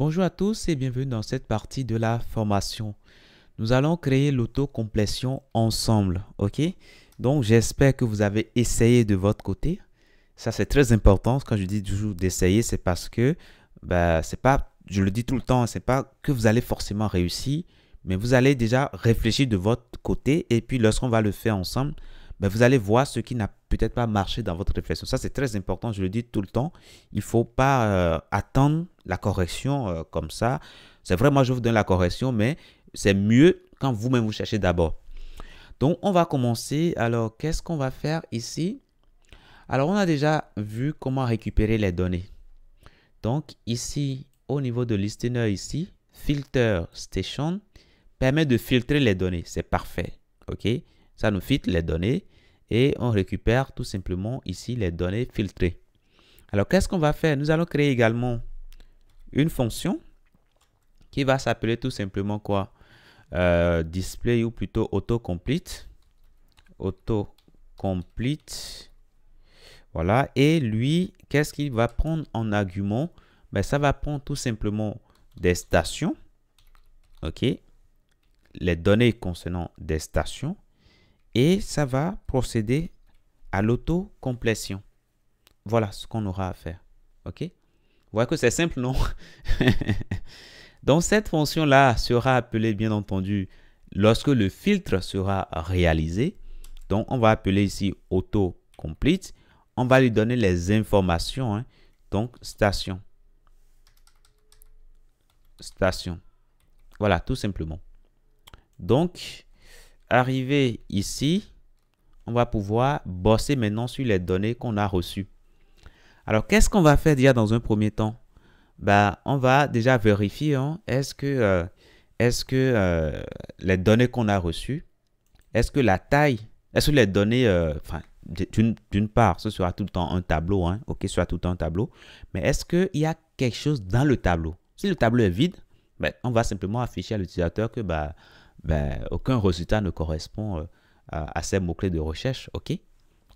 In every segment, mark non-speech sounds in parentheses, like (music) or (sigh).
Bonjour à tous et bienvenue dans cette partie de la formation. Nous allons créer l'autocomplétion ensemble, ok Donc j'espère que vous avez essayé de votre côté. Ça c'est très important. Quand je dis toujours d'essayer, c'est parce que ben, c'est pas, je le dis tout le temps, c'est pas que vous allez forcément réussir, mais vous allez déjà réfléchir de votre côté et puis lorsqu'on va le faire ensemble, ben, vous allez voir ce qui n'a peut-être pas marché dans votre réflexion. Ça, c'est très important, je le dis tout le temps. Il ne faut pas euh, attendre la correction euh, comme ça. C'est vrai, moi, je vous donne la correction, mais c'est mieux quand vous-même vous cherchez d'abord. Donc, on va commencer. Alors, qu'est-ce qu'on va faire ici Alors, on a déjà vu comment récupérer les données. Donc, ici, au niveau de listener, ici, filter station permet de filtrer les données. C'est parfait. OK ça nous fit les données et on récupère tout simplement ici les données filtrées. Alors, qu'est-ce qu'on va faire Nous allons créer également une fonction qui va s'appeler tout simplement quoi euh, Display ou plutôt autocomplete. Autocomplete. Voilà. Et lui, qu'est-ce qu'il va prendre en argument ben, Ça va prendre tout simplement des stations. OK Les données concernant des stations et ça va procéder à l'autocomplétion. Voilà ce qu'on aura à faire. OK Vous voyez que c'est simple, non (laughs) Donc cette fonction-là sera appelée, bien entendu, lorsque le filtre sera réalisé. Donc on va appeler ici autocomplete. On va lui donner les informations. Hein. Donc station. Station. Voilà, tout simplement. Donc, Arrivé ici, on va pouvoir bosser maintenant sur les données qu'on a reçues. Alors, qu'est-ce qu'on va faire déjà dans un premier temps bah, On va déjà vérifier hein, est-ce que, euh, que euh, les données qu'on a reçues, est-ce que la taille, est-ce que les données, euh, enfin, d'une part, ce sera tout le temps un tableau, hein, ok, ce sera tout le temps un tableau, mais est-ce qu'il y a quelque chose dans le tableau Si le tableau est vide, ben, on va simplement afficher à l'utilisateur que bah, ben, aucun résultat ne correspond euh, à, ces mots-clés de recherche. OK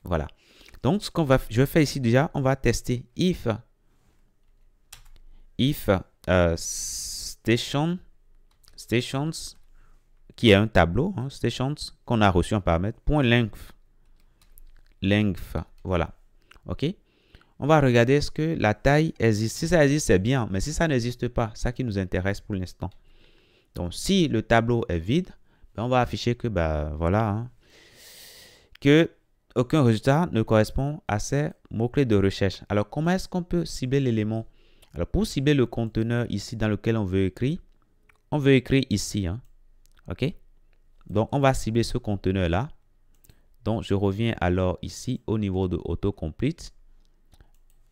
Voilà. Donc, ce qu'on va, je fais ici déjà, on va tester if, if euh, station, stations, qui est un tableau, hein, stations, qu'on a reçu en paramètre, point length, length, voilà. OK On va regarder ce que la taille existe. Si ça existe, c'est bien, mais si ça n'existe pas, ça qui nous intéresse pour l'instant. Donc, si le tableau est vide, ben, on va afficher que, ben, voilà, hein, que aucun résultat ne correspond à ces mots-clés de recherche. Alors, comment est-ce qu'on peut cibler l'élément Alors, pour cibler le conteneur ici dans lequel on veut écrire, on veut écrire ici. Hein, OK Donc, on va cibler ce conteneur-là. Donc, je reviens alors ici au niveau de autocomplete.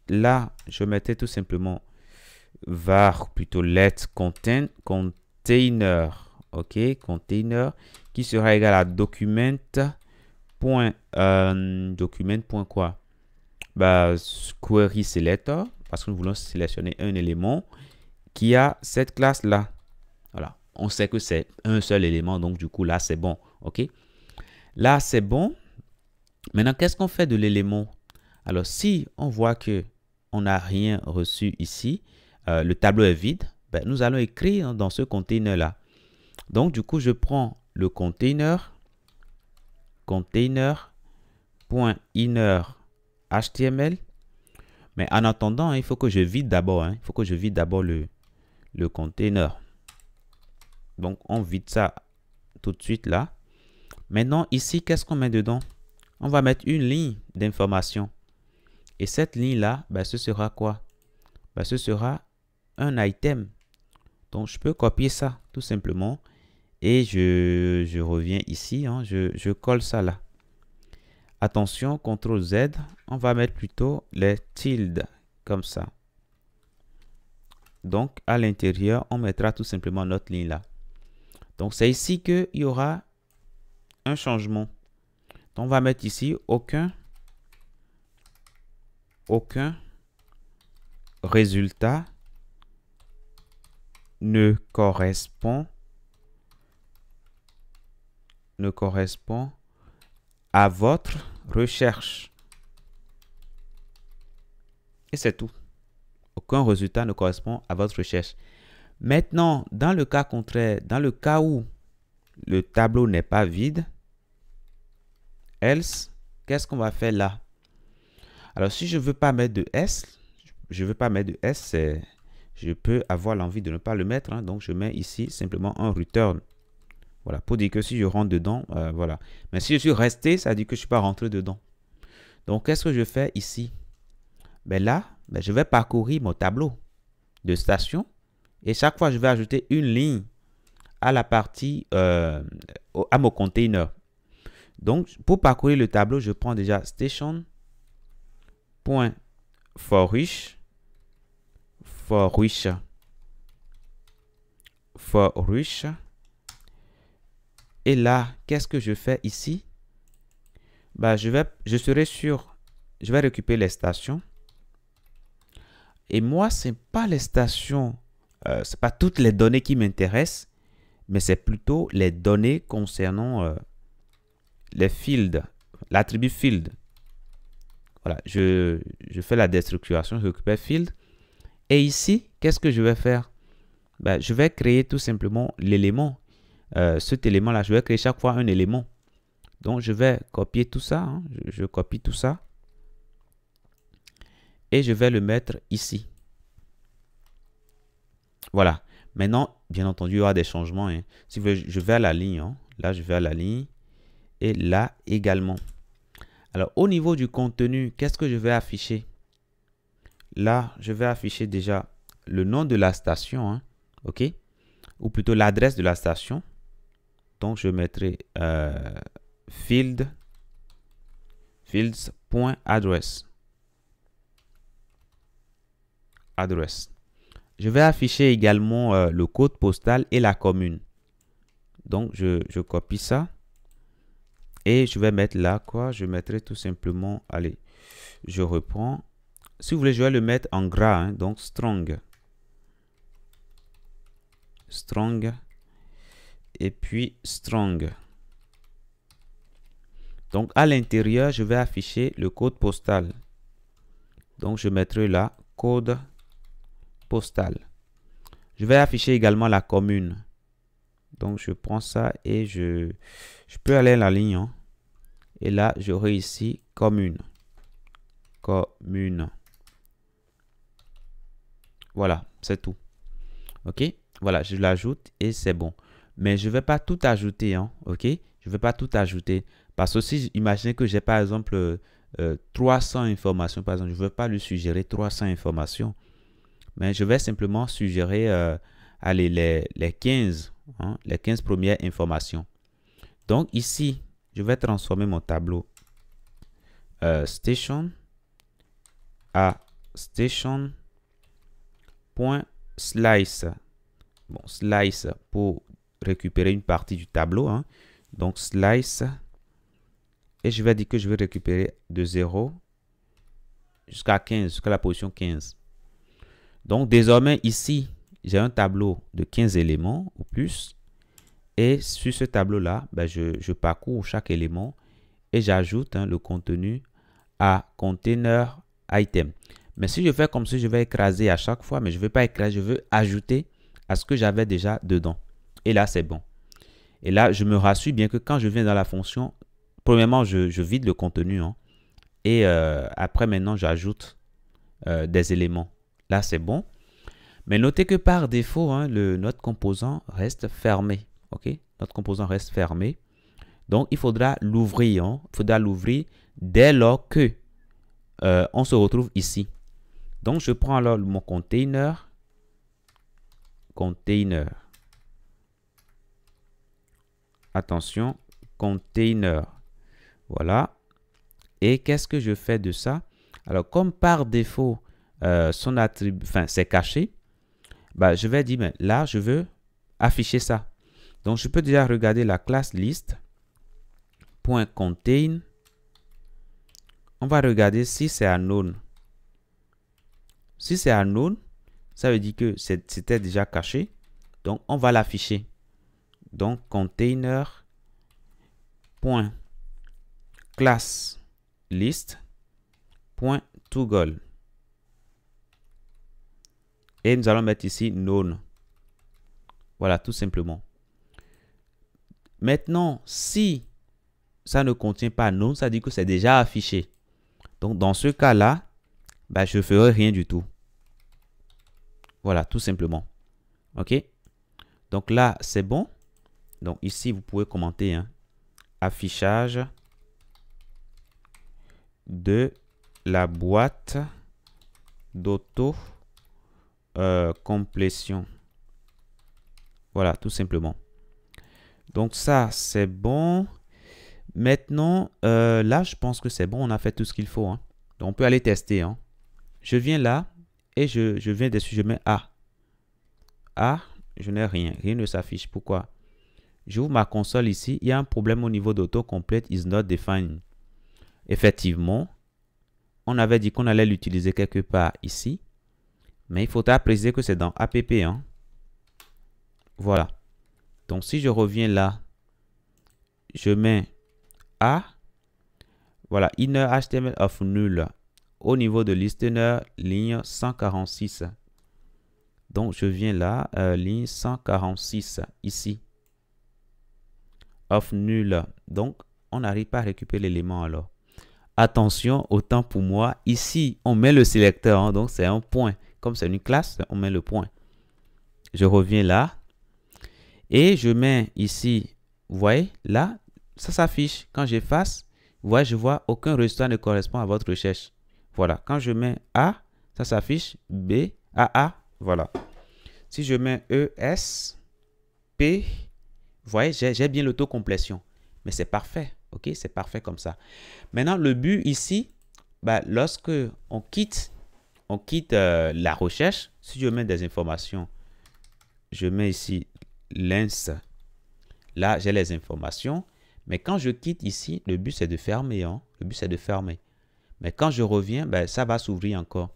Là, je mettais tout simplement var plutôt let content, content container. OK, container qui sera égal à document. Point, euh, document point quoi bah, query selector parce que nous voulons sélectionner un élément qui a cette classe là. Voilà, on sait que c'est un seul élément donc du coup là c'est bon. OK. Là c'est bon. Maintenant qu'est-ce qu'on fait de l'élément Alors si on voit que on n'a rien reçu ici, euh, le tableau est vide. Ben, nous allons écrire dans ce container-là. Donc, du coup, je prends le container, container.inner.html. Mais en attendant, hein, il faut que je vide d'abord. Hein. il faut que je vide d'abord le, container. Donc, on vide ça tout de suite là. Maintenant, ici, qu'est-ce qu'on met dedans On va mettre une ligne d'information. Et cette ligne-là, ben, ce sera quoi ben, Ce sera un item. Donc, je peux copier ça tout simplement. Et je, reviens ici. Hein. je, colle ça là. Attention, CTRL Z. On va mettre plutôt les tildes comme ça. Donc, à l'intérieur, on mettra tout simplement notre ligne là. Donc, c'est ici qu'il y aura un changement. on va mettre ici aucun, aucun résultat ne correspond ne correspond à votre recherche. Et c'est tout. Aucun résultat ne correspond à votre recherche. Maintenant, dans le cas contraire, dans le cas où le tableau n'est pas vide, else, qu'est-ce qu'on va faire là Alors, si je ne veux pas mettre de S, je ne veux pas mettre de S, c'est je peux avoir l'envie de ne pas le mettre. Hein. donc, je mets ici simplement un return. Voilà, pour dire que si je rentre dedans, euh, voilà. Mais si je suis resté, ça dit que je ne suis pas rentré dedans. Donc, qu'est-ce que je fais ici ben Là, ben, je vais parcourir mon tableau de station. Et chaque fois, je vais ajouter une ligne à la partie, euh, à mon container. Donc, pour parcourir le tableau, je prends déjà station.forEach For rich. fort rich. Et là, qu'est-ce que je fais ici bah, je, vais, je serai sûr, je vais récupérer les stations. Et moi, c'est pas les stations, euh, c'est ce pas toutes les données qui m'intéressent, mais c'est plutôt les données concernant euh, les fields, l'attribut field. Voilà, je, je fais la déstructuration, je récupère field. Et ici, qu'est-ce que je vais faire ben, Je vais créer tout simplement l'élément. Euh, cet élément-là, je vais créer chaque fois un élément. Donc, je vais copier tout ça. Hein. Je, copie tout ça. Et je vais le mettre ici. Voilà. Maintenant, bien entendu, il y aura des changements. Hein. Si je vais à la ligne. Hein. Là, je vais à la ligne. Et là également. Alors, au niveau du contenu, qu'est-ce que je vais afficher Là, je vais afficher déjà le nom de la station, hein, ok Ou plutôt l'adresse de la station. Donc, je mettrai euh, field, fields.address. Adresse. Je vais afficher également euh, le code postal et la commune. Donc, je, je, copie ça. Et je vais mettre là, quoi Je mettrai tout simplement, allez, je reprends si vous voulez, je vais le mettre en gras. Hein, donc, strong. Strong. Et puis, strong. Donc, à l'intérieur, je vais afficher le code postal. Donc, je mettrai là, code postal. Je vais afficher également la commune. Donc, je prends ça et je, je peux aller à la ligne. Hein. Et là, j'aurai ici commune. Commune. Voilà, c'est tout. OK Voilà, je l'ajoute et c'est bon. Mais je ne vais pas tout ajouter, hein, OK Je ne vais pas tout ajouter. Parce que si, imaginez que j'ai par exemple 300 euh, euh, informations, par exemple, je ne veux pas lui suggérer 300 informations. Mais je vais simplement suggérer, euh, allez, les, 15, les 15 hein, premières informations. Donc ici, je vais transformer mon tableau station à station slice. Bon, slice pour récupérer une partie du tableau. Hein. Donc, slice. Et je vais dire que je vais récupérer de 0 jusqu'à 15, jusqu'à la position 15. Donc, désormais, ici, j'ai un tableau de 15 éléments ou plus. Et sur ce tableau-là, ben, je, parcours chaque élément et j'ajoute hein, le contenu à container item. Mais si je fais comme si je vais écraser à chaque fois, mais je ne veux pas écraser, je veux ajouter à ce que j'avais déjà dedans. Et là, c'est bon. Et là, je me rassure bien que quand je viens dans la fonction, premièrement, je, vide le contenu. Hein. et euh, après, maintenant, j'ajoute euh, des éléments. Là, c'est bon. Mais notez que par défaut, hein, le, notre composant reste fermé. OK Notre composant reste fermé. Donc, il faudra l'ouvrir. Hein. il faudra l'ouvrir dès lors que euh, on se retrouve ici. Donc, je prends alors mon container. Container. Attention, container. Voilà. Et qu'est-ce que je fais de ça Alors, comme par défaut, euh, son attribut, enfin, c'est caché, bah, je vais dire, mais ben, là, je veux afficher ça. Donc, je peux déjà regarder la classe list.contain. On va regarder si c'est un known. Si c'est unknown, ça veut dire que c'était déjà caché. Donc, on va l'afficher. Donc, container point liste point toggle. Et nous allons mettre ici known. Voilà, tout simplement. Maintenant, si ça ne contient pas known, ça dit que c'est déjà affiché. Donc, dans ce cas-là, bah, je ne ferai rien du tout. Voilà, tout simplement. OK Donc là, c'est bon. Donc ici, vous pouvez commenter. Hein. Affichage de la boîte d'auto-complétion. Euh, voilà, tout simplement. Donc ça, c'est bon. Maintenant, euh, là, je pense que c'est bon. On a fait tout ce qu'il faut. Hein. Donc, on peut aller tester. Hein. Je viens là et je, viens dessus, je mets A. A, ah, ah, je n'ai rien. Rien ne s'affiche. Pourquoi J'ouvre ma console ici. Il y a un problème au niveau d'auto-complete is not defined. Effectivement, on avait dit qu'on allait l'utiliser quelque part ici. Mais il faut apprécier que c'est dans app 1 hein. Voilà. Donc, si je reviens là, je mets A. Voilà, inner HTML of null au niveau de listener, ligne 146. Donc, je viens là, euh, ligne 146, ici. Off nul. Donc, on n'arrive pas à récupérer l'élément alors. Attention, autant pour moi, ici, on met le sélecteur, hein, donc c'est un point. Comme c'est une classe, on met le point. Je reviens là. Et je mets ici, vous voyez, là, ça s'affiche. Quand j'efface, vous voyez, je vois, aucun résultat ne correspond à votre recherche. Voilà, quand je mets A, ça s'affiche B, A, A, voilà. Si je mets E, S, P, vous voyez, j'ai bien l'autocomplétion. Mais c'est parfait, ok? C'est parfait comme ça. Maintenant, le but ici, bah, lorsque on quitte, on quitte euh, la recherche, si je mets des informations, je mets ici lens, là, j'ai les informations. Mais quand je quitte ici, le but, c'est de fermer. Hein? Le but, c'est de fermer. Mais quand je reviens, ben, ça va s'ouvrir encore.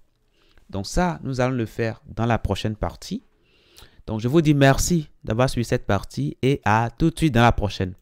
Donc ça, nous allons le faire dans la prochaine partie. Donc je vous dis merci d'avoir suivi cette partie et à tout de suite dans la prochaine.